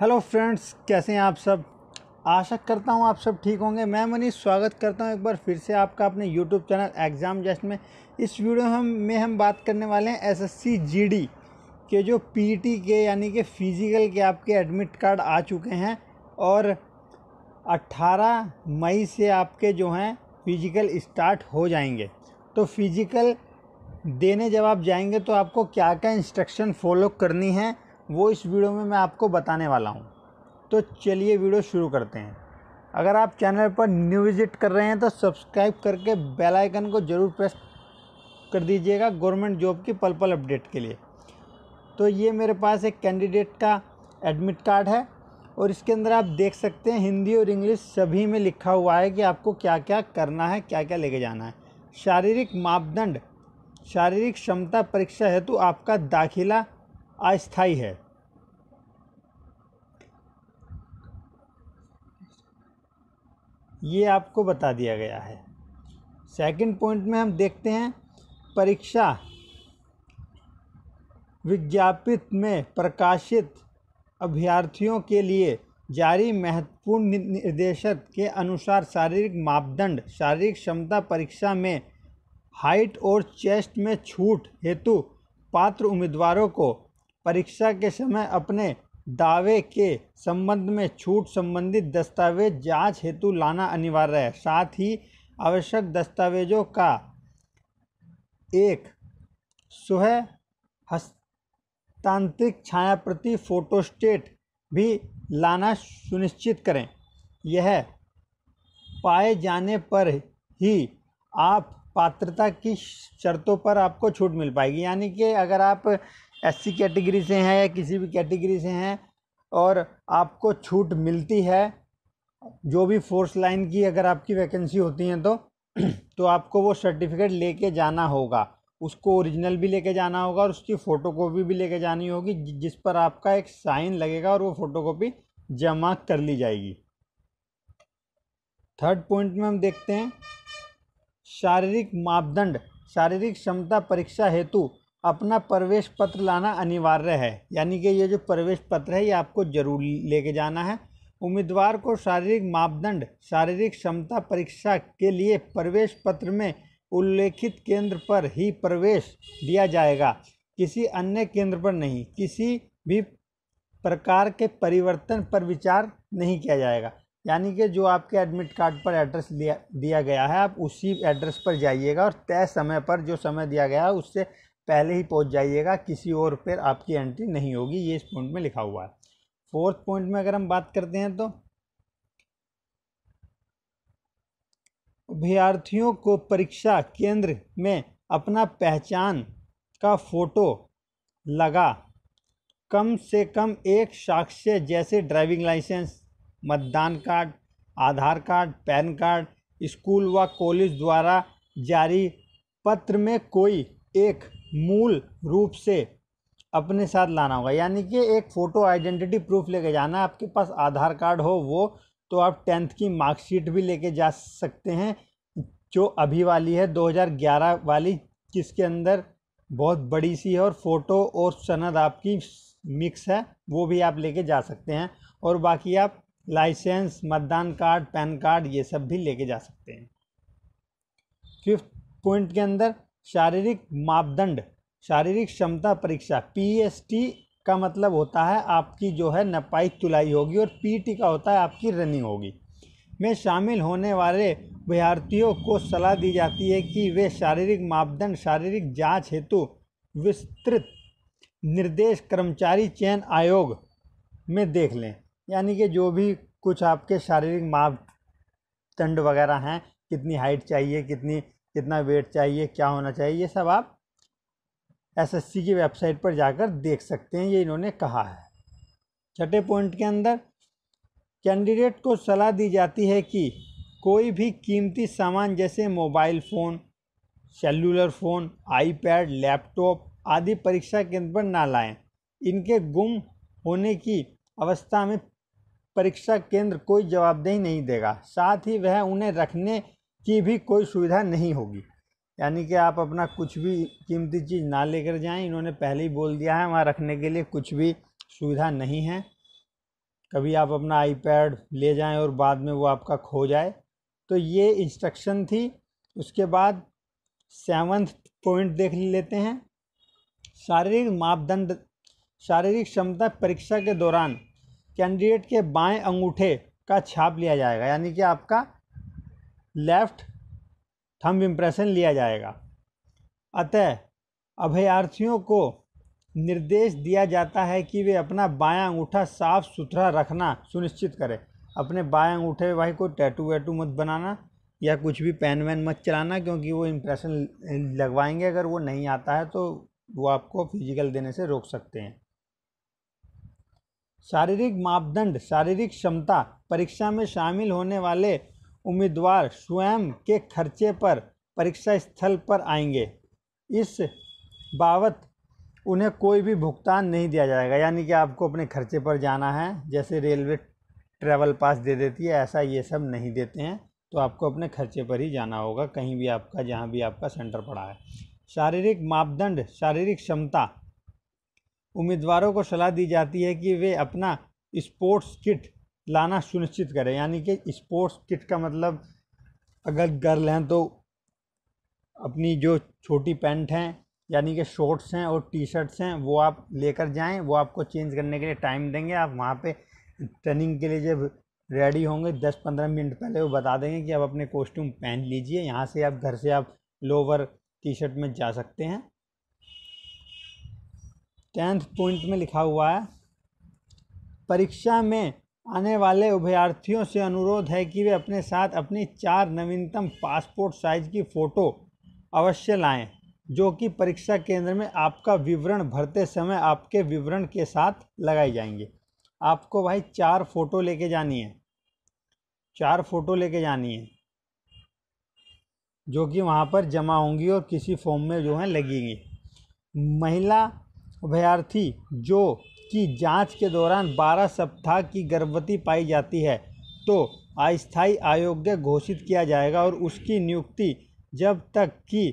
hello friends कैसे हैं आप सब आशा करता हूं आप सब ठीक होंगे मैं मनीष स्वागत करता हूं एक बार फिर से आपका अपने यूट्यूब चैनल एग्ज़ाम जस्ट में इस वीडियो हम में हम बात करने वाले हैं एसएससी जीडी के जो पीटी e के यानी कि फ़िज़िकल के आपके एडमिट कार्ड आ चुके हैं और 18 मई से आपके जो हैं फ़िज़िकल इस्टार्ट हो जाएंगे तो फ़िज़िकल देने जब आप जाएंगे तो आपको क्या क्या इंस्ट्रक्शन फॉलो करनी है वो इस वीडियो में मैं आपको बताने वाला हूँ तो चलिए वीडियो शुरू करते हैं अगर आप चैनल पर न्यू विजिट कर रहे हैं तो सब्सक्राइब करके बेल आइकन को ज़रूर प्रेस कर दीजिएगा गवर्नमेंट जॉब की पल पल अपडेट के लिए तो ये मेरे पास एक कैंडिडेट का एडमिट कार्ड है और इसके अंदर आप देख सकते हैं हिंदी और इंग्लिश सभी में लिखा हुआ है कि आपको क्या क्या करना है क्या क्या लेके जाना है शारीरिक मापदंड शारीरिक क्षमता परीक्षा हेतु आपका दाखिला अस्थाई है ये आपको बता दिया गया है सेकंड पॉइंट में हम देखते हैं परीक्षा विज्ञापित में प्रकाशित अभ्यर्थियों के लिए जारी महत्वपूर्ण निर्देशक के अनुसार शारीरिक मापदंड शारीरिक क्षमता परीक्षा में हाइट और चेस्ट में छूट हेतु पात्र उम्मीदवारों को परीक्षा के समय अपने दावे के संबंध में छूट संबंधित दस्तावेज जांच हेतु लाना अनिवार्य है साथ ही आवश्यक दस्तावेजों का एक सुह हस्तांतरिक छायाप्रति फोटोस्टेट भी लाना सुनिश्चित करें यह पाए जाने पर ही आप पात्रता की शर्तों पर आपको छूट मिल पाएगी यानी कि अगर आप एससी कैटेगरी से हैं या किसी भी कैटेगरी से हैं और आपको छूट मिलती है जो भी फोर्स लाइन की अगर आपकी वैकेंसी होती हैं तो तो आपको वो सर्टिफिकेट लेके जाना होगा उसको ओरिजिनल भी लेके जाना होगा और उसकी फ़ोटोकॉपी भी लेके जानी होगी जिस पर आपका एक साइन लगेगा और वो फ़ोटोकॉपी जमा कर ली जाएगी थर्ड पॉइंट में हम देखते हैं शारीरिक मापदंड शारीरिक क्षमता परीक्षा हेतु अपना प्रवेश पत्र लाना अनिवार्य है यानी कि ये जो प्रवेश पत्र है ये आपको जरूर लेके जाना है उम्मीदवार को शारीरिक मापदंड शारीरिक क्षमता परीक्षा के लिए प्रवेश पत्र में उल्लेखित केंद्र पर ही प्रवेश दिया जाएगा किसी अन्य केंद्र पर नहीं किसी भी प्रकार के परिवर्तन पर विचार नहीं किया जाएगा यानी कि जो आपके एडमिट कार्ड पर एड्रेस दिया दिया गया है आप उसी एड्रेस पर जाइएगा और तय समय पर जो समय दिया गया है उससे पहले ही पहुंच जाइएगा किसी और पर आपकी एंट्री नहीं होगी ये इस पॉइंट में लिखा हुआ है फोर्थ पॉइंट में अगर हम बात करते हैं तो अभ्यार्थियों को परीक्षा केंद्र में अपना पहचान का फोटो लगा कम से कम एक साक्ष्य जैसे ड्राइविंग लाइसेंस मतदान card Aadhaar card PAN card school व कॉलेज द्वारा जारी पत्र में कोई एक मूल रूप से अपने साथ लाना होगा यानी कि एक फ़ोटो आइडेंटिटी प्रूफ लेके जाना है आपके पास आधार कार्ड हो वो तो आप टेंथ की मार्कशीट भी लेके जा सकते हैं जो अभी वाली है 2011 वाली जिसके अंदर बहुत बड़ी सी है और फ़ोटो और सनद आपकी मिक्स है वो भी आप लेके जा सकते हैं और बाकी आप लाइसेंस मतदान कार्ड पैन कार्ड ये सब भी लेके जा सकते हैं फिफ्थ पॉइंट के अंदर शारीरिक मापदंड शारीरिक क्षमता परीक्षा पी का मतलब होता है आपकी जो है नपाई तुलाई होगी और पी का होता है आपकी रनिंग होगी में शामिल होने वाले विद्यार्थियों को सलाह दी जाती है कि वे शारीरिक मापदंड शारीरिक जांच हेतु विस्तृत निर्देश कर्मचारी चयन आयोग में देख लें यानी कि जो भी कुछ आपके शारीरिक मापदंड वगैरह हैं कितनी हाइट चाहिए कितनी कितना वेट चाहिए क्या होना चाहिए ये सब आप एसएससी की वेबसाइट पर जाकर देख सकते हैं ये इन्होंने कहा है छठे पॉइंट के अंदर कैंडिडेट को सलाह दी जाती है कि कोई भी कीमती सामान जैसे mobile phone cellular phone iPad, laptop आदि परीक्षा केंद्र पर ना लाएं इनके गुम होने की अवस्था में परीक्षा केंद्र कोई जवाबदेही नहीं देगा साथ ही वह उन्हें रखने की भी कोई सुविधा नहीं होगी यानी कि आप अपना कुछ भी कीमती चीज़ ना लेकर जाएं इन्होंने पहले ही बोल दिया है वहाँ रखने के लिए कुछ भी सुविधा नहीं है कभी आप अपना आईपैड ले जाएं और बाद में वो आपका खो जाए तो ये इंस्ट्रक्शन थी उसके बाद सेवन्थ पॉइंट देख लेते हैं शारीरिक मापदंड शारीरिक क्षमता परीक्षा के दौरान कैंडिडेट के बाएं अंगूठे का छाप लिया जाएगा यानी कि आपका लेफ्ट थंब इम्प्रेशन लिया जाएगा अतः अभ्यार्थियों को निर्देश दिया जाता है कि वे अपना बायां अंगूठा साफ सुथरा रखना सुनिश्चित करें अपने बाएं अंगूठे भाई को टैटू वैटू मत बनाना या कुछ भी पेन वैन मत चलाना क्योंकि वो इम्प्रेशन लगवाएंगे अगर वो नहीं आता है तो वो आपको फिजिकल देने से रोक सकते हैं शारीरिक मापदंड शारीरिक क्षमता परीक्षा में शामिल होने वाले उम्मीदवार स्वयं के खर्चे पर परीक्षा स्थल पर आएंगे इस बाबत उन्हें कोई भी भुगतान नहीं दिया जाएगा यानी कि आपको अपने खर्चे पर जाना है जैसे रेलवे ट्रैवल पास दे देती है ऐसा ये सब नहीं देते हैं तो आपको अपने खर्चे पर ही जाना होगा कहीं भी आपका जहाँ भी आपका सेंटर पड़ा है शारीरिक मापदंड शारीरिक क्षमता उम्मीदवारों को सलाह दी जाती है कि वे अपना स्पोर्ट्स किट लाना सुनिश्चित करें यानी कि स्पोर्ट्स किट का मतलब अगर गर्ल हैं तो अपनी जो छोटी पैंट हैं यानी कि शॉर्ट्स हैं और टी शर्ट्स हैं वो आप लेकर जाएं वो आपको चेंज करने के लिए टाइम देंगे आप वहाँ पे ट्रेनिंग के लिए जब रेडी होंगे दस पंद्रह मिनट पहले वो बता देंगे कि आप अपने कॉस्ट्यूम पहन लीजिए यहाँ से आप घर से आप लोअर टी शर्ट में जा सकते हैं टेंथ पॉइंट में लिखा हुआ है परीक्षा में आने वाले अभ्यार्थियों से अनुरोध है कि वे अपने साथ अपनी चार नवीनतम पासपोर्ट साइज की फ़ोटो अवश्य लाएं जो कि परीक्षा केंद्र में आपका विवरण भरते समय आपके विवरण के साथ लगाई जाएंगे आपको भाई चार फ़ोटो लेके जानी है चार फ़ोटो लेके जानी है जो कि वहाँ पर जमा होंगी और किसी फॉर्म में जो है लगेंगी महिला अभ्यार्थी जो की जांच के दौरान 12 सप्ताह की गर्भवती पाई जाती है तो अस्थायी आयोग्य घोषित किया जाएगा और उसकी नियुक्ति जब तक कि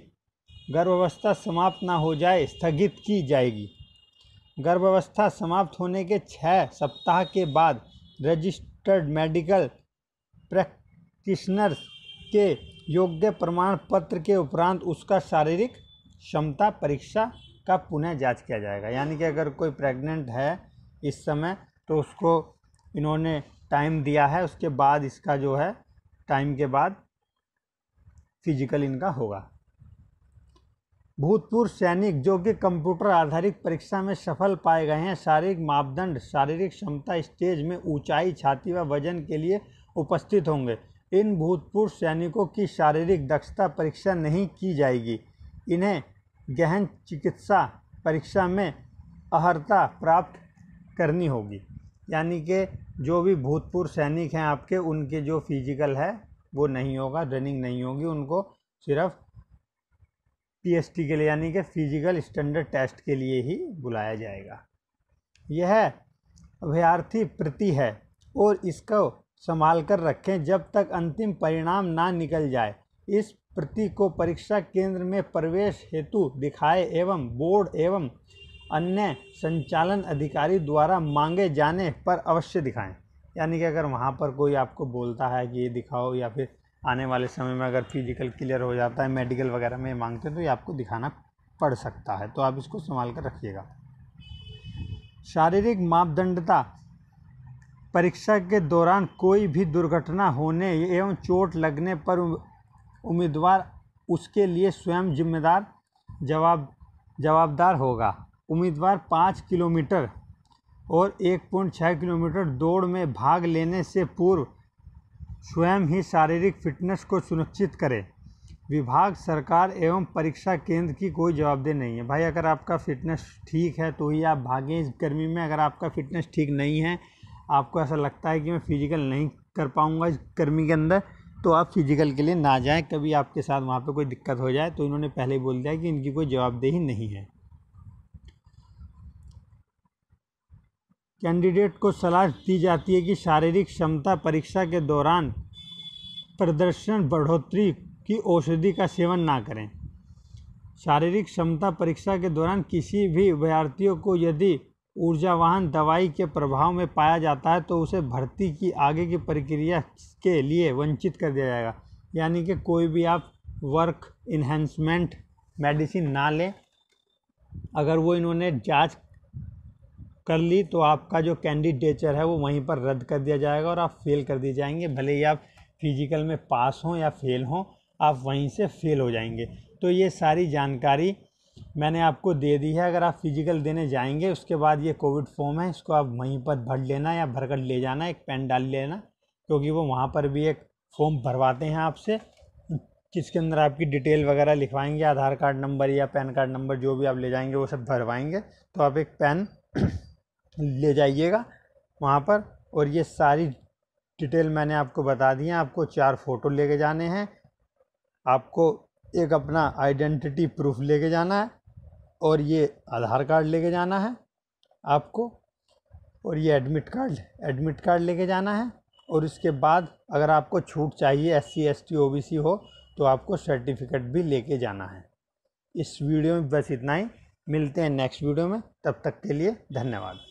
गर्भावस्था समाप्त ना हो जाए स्थगित की जाएगी गर्भावस्था समाप्त होने के छः सप्ताह के बाद रजिस्टर्ड मेडिकल प्रैक्टिशनर्स के योग्य प्रमाण पत्र के उपरांत उसका शारीरिक क्षमता परीक्षा का पुनः जांच किया जाएगा यानी कि अगर कोई प्रेग्नेंट है इस समय तो उसको इन्होंने टाइम दिया है उसके बाद इसका जो है टाइम के बाद फिजिकल इनका होगा भूतपूर्व सैनिक जो कि कंप्यूटर आधारित परीक्षा में सफल पाए गए हैं शारीरिक मापदंड शारीरिक क्षमता स्टेज में ऊंचाई छाती व वजन के लिए उपस्थित होंगे इन भूतपूर्व सैनिकों की शारीरिक दक्षता परीक्षा नहीं की जाएगी इन्हें गहन चिकित्सा परीक्षा में अहर्ता प्राप्त करनी होगी यानी कि जो भी भूतपूर्व सैनिक हैं आपके उनके जो फिजिकल है वो नहीं होगा रनिंग नहीं होगी उनको सिर्फ पीएसटी के लिए यानी कि फिजिकल स्टैंडर्ड टेस्ट के लिए ही बुलाया जाएगा यह अभ्यार्थी प्रति है और इसको संभाल कर रखें जब तक अंतिम परिणाम ना निकल जाए इस प्रति को परीक्षा केंद्र में प्रवेश हेतु दिखाए एवं बोर्ड एवं अन्य संचालन अधिकारी द्वारा मांगे जाने पर अवश्य दिखाएं यानी कि अगर वहाँ पर कोई आपको बोलता है कि ये दिखाओ या फिर आने वाले समय में अगर फिजिकल क्लियर हो जाता है मेडिकल वगैरह में मांगते हैं तो ये आपको दिखाना पड़ सकता है तो आप इसको संभाल कर रखिएगा शारीरिक मापदंडता परीक्षा के दौरान कोई भी दुर्घटना होने एवं चोट लगने पर उम्मीदवार उसके लिए स्वयं जिम्मेदार जवाब जवाबदार होगा उम्मीदवार पाँच किलोमीटर और एक पॉइंट छः किलोमीटर दौड़ में भाग लेने से पूर्व स्वयं ही शारीरिक फिटनेस को सुनिश्चित करें विभाग सरकार एवं परीक्षा केंद्र की कोई जवाबदेह नहीं है भाई अगर आपका फिटनेस ठीक है तो ही आप भागें इस गर्मी में अगर आपका फिटनेस ठीक नहीं है आपको ऐसा लगता है कि मैं फिजिकल नहीं कर पाऊँगा इस गर्मी के अंदर तो आप फिज़िकल के लिए ना जाएं कभी आपके साथ वहाँ पे कोई दिक्कत हो जाए तो इन्होंने पहले ही बोल दिया कि इनकी कोई जवाबदेही नहीं है कैंडिडेट को सलाह दी जाती है कि शारीरिक क्षमता परीक्षा के दौरान प्रदर्शन बढ़ोतरी की औषधि का सेवन ना करें शारीरिक क्षमता परीक्षा के दौरान किसी भी अभ्यार्थियों को यदि ऊर्जावान दवाई के प्रभाव में पाया जाता है तो उसे भर्ती की आगे की प्रक्रिया के लिए वंचित कर दिया जाएगा यानी कि कोई भी आप वर्क इन्हेंसमेंट मेडिसिन ना लें अगर वो इन्होंने जांच कर ली तो आपका जो कैंडिडेचर है वो वहीं पर रद्द कर दिया जाएगा और आप फेल कर दिए जाएंगे भले ही आप फिजिकल में पास हों या फेल हों आप वहीं से फेल हो जाएंगे तो ये सारी जानकारी मैंने आपको दे दी है अगर आप फिजिकल देने जाएंगे उसके बाद ये कोविड फॉर्म है इसको आप वहीं पर भर लेना या भर कर ले जाना एक पेन डाल लेना क्योंकि वो वहाँ पर भी एक फॉर्म भरवाते हैं आपसे जिसके अंदर आपकी डिटेल वगैरह लिखवाएंगे आधार कार्ड नंबर या पैन कार्ड नंबर जो भी आप ले जाएंगे वो सब भरवाएंगे तो आप एक पेन ले जाइएगा वहाँ पर और ये सारी डिटेल मैंने आपको बता दी है आपको चार फ़ोटो लेके जाने हैं आपको एक अपना आइडेंटिटी प्रूफ लेके जाना है और ये आधार कार्ड लेके जाना है आपको और ये एडमिट कार्ड एडमिट कार्ड लेके जाना है और उसके बाद अगर आपको छूट चाहिए S C S T O B C हो तो आपको सर्टिफिकेट भी लेके जाना है इस वीडियो में बस इतना ही मिलते हैं नेक्स्ट वीडियो में तब तक के लिए धन्यवाद